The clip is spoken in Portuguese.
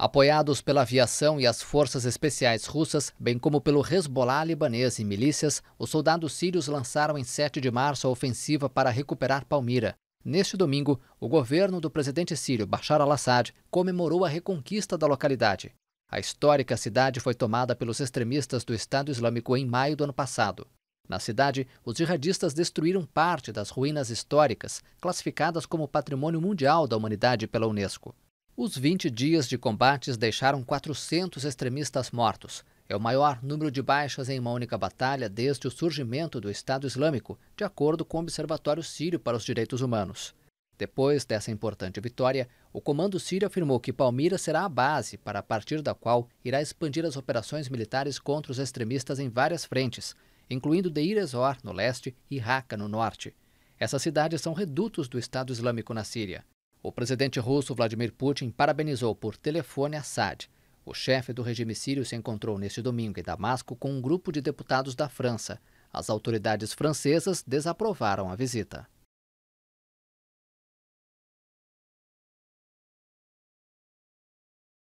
Apoiados pela aviação e as forças especiais russas, bem como pelo Hezbollah libanês e milícias, os soldados sírios lançaram em 7 de março a ofensiva para recuperar Palmira. Neste domingo, o governo do presidente sírio Bashar al-Assad comemorou a reconquista da localidade. A histórica cidade foi tomada pelos extremistas do Estado Islâmico em maio do ano passado. Na cidade, os jihadistas destruíram parte das ruínas históricas, classificadas como Patrimônio Mundial da Humanidade pela Unesco. Os 20 dias de combates deixaram 400 extremistas mortos. É o maior número de baixas em uma única batalha desde o surgimento do Estado Islâmico, de acordo com o Observatório Sírio para os Direitos Humanos. Depois dessa importante vitória, o Comando Sírio afirmou que Palmira será a base para a partir da qual irá expandir as operações militares contra os extremistas em várias frentes, incluindo Deir ez-Zor no leste e Raqqa no norte. Essas cidades são redutos do Estado Islâmico na Síria. O presidente russo Vladimir Putin parabenizou por telefone Assad. O chefe do regime sírio se encontrou neste domingo em Damasco com um grupo de deputados da França. As autoridades francesas desaprovaram a visita.